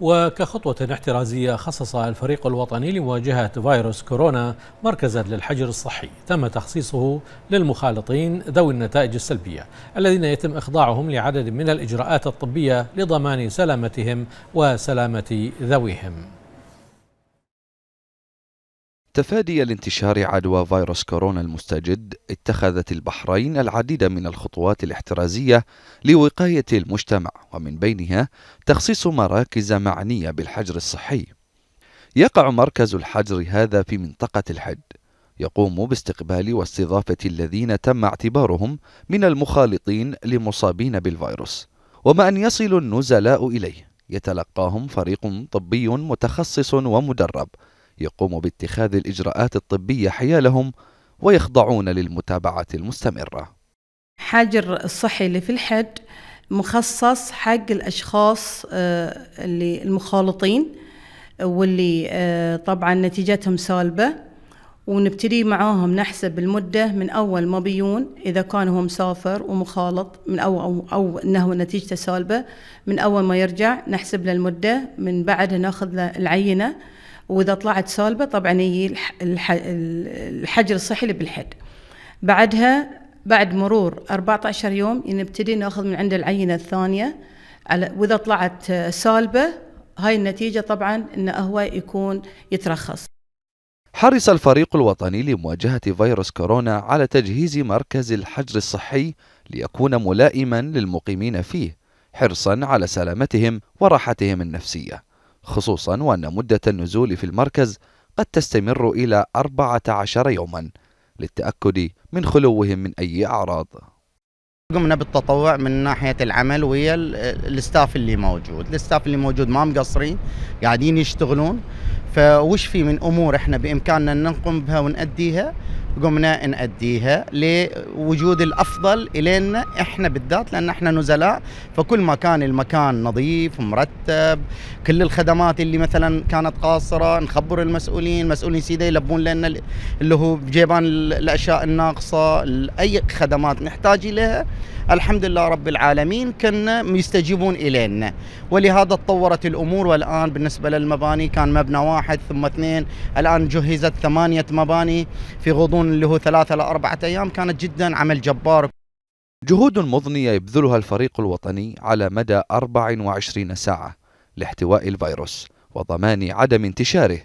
وكخطوة احترازية خصص الفريق الوطني لمواجهة فيروس كورونا مركزا للحجر الصحي تم تخصيصه للمخالطين ذوي النتائج السلبية الذين يتم إخضاعهم لعدد من الإجراءات الطبية لضمان سلامتهم وسلامة ذويهم تفادي لانتشار عدوى فيروس كورونا المستجد اتخذت البحرين العديد من الخطوات الاحترازيه لوقايه المجتمع ومن بينها تخصيص مراكز معنيه بالحجر الصحي يقع مركز الحجر هذا في منطقه الحد يقوم باستقبال واستضافه الذين تم اعتبارهم من المخالطين لمصابين بالفيروس وما ان يصل النزلاء اليه يتلقاهم فريق طبي متخصص ومدرب يقوم باتخاذ الإجراءات الطبية حيالهم ويخضعون للمتابعة المستمرة حجر الصحي اللي في الحج مخصص حق الأشخاص آه، اللي المخالطين واللي آه، طبعا نتيجتهم سالبة ونبتدي معاهم نحسب المدة من أول ما بيون إذا كان هو مسافر ومخالط من أو أو, أو أنه نتيجته سالبة من أول ما يرجع نحسب له المدة من بعدها ناخذ له العينة واذا طلعت سالبه طبعا هي الحجر الصحي اللي بالحد بعدها بعد مرور 14 يوم نبتدي ناخذ من عنده العينه الثانيه على واذا طلعت سالبه هاي النتيجه طبعا انه هو يكون يترخص حرص الفريق الوطني لمواجهة فيروس كورونا على تجهيز مركز الحجر الصحي ليكون ملائما للمقيمين فيه حرصا على سلامتهم وراحتهم النفسيه خصوصا وأن مدة النزول في المركز قد تستمر إلى 14 يوما للتأكد من خلوهم من أي أعراض قمنا بالتطوع من ناحية العمل ويا الاستاف اللي موجود الاستاف اللي موجود ما مقصرين قاعدين يشتغلون فوش في من أمور احنا بإمكاننا نقوم بها ونأديها قمنا نأديها لوجود الأفضل إلينا إحنا بالذات لأن إحنا نزلاء فكل ما كان المكان نظيف مرتب كل الخدمات اللي مثلا كانت قاصرة نخبر المسؤولين المسؤولين سيدة يلبون لنا اللي هو جيبان الأشياء الناقصة أي خدمات نحتاج إليها الحمد لله رب العالمين كنا يستجيبون إلينا ولهذا تطورت الأمور والآن بالنسبة للمباني كان مبنى واحد ثم اثنين الآن جهزت ثمانية مباني في غضون يكون اللي هو ثلاثة إلى أربعة أيام كانت جدا عمل جبار جهود مضنية يبذلها الفريق الوطني على مدى 24 ساعة لاحتواء الفيروس وضمان عدم انتشاره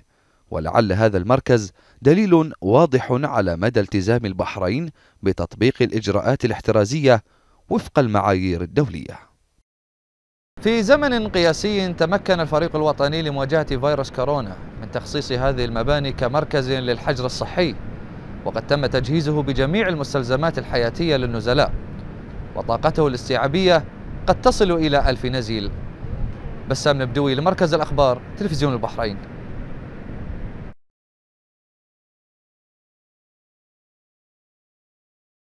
ولعل هذا المركز دليل واضح على مدى التزام البحرين بتطبيق الإجراءات الاحترازية وفق المعايير الدولية في زمن قياسي تمكن الفريق الوطني لمواجهة فيروس كورونا من تخصيص هذه المباني كمركز للحجر الصحي وقد تم تجهيزه بجميع المستلزمات الحياتية للنزلاء وطاقته الاستيعابية قد تصل إلى ألف نزيل بسام نبدوي لمركز الأخبار تلفزيون البحرين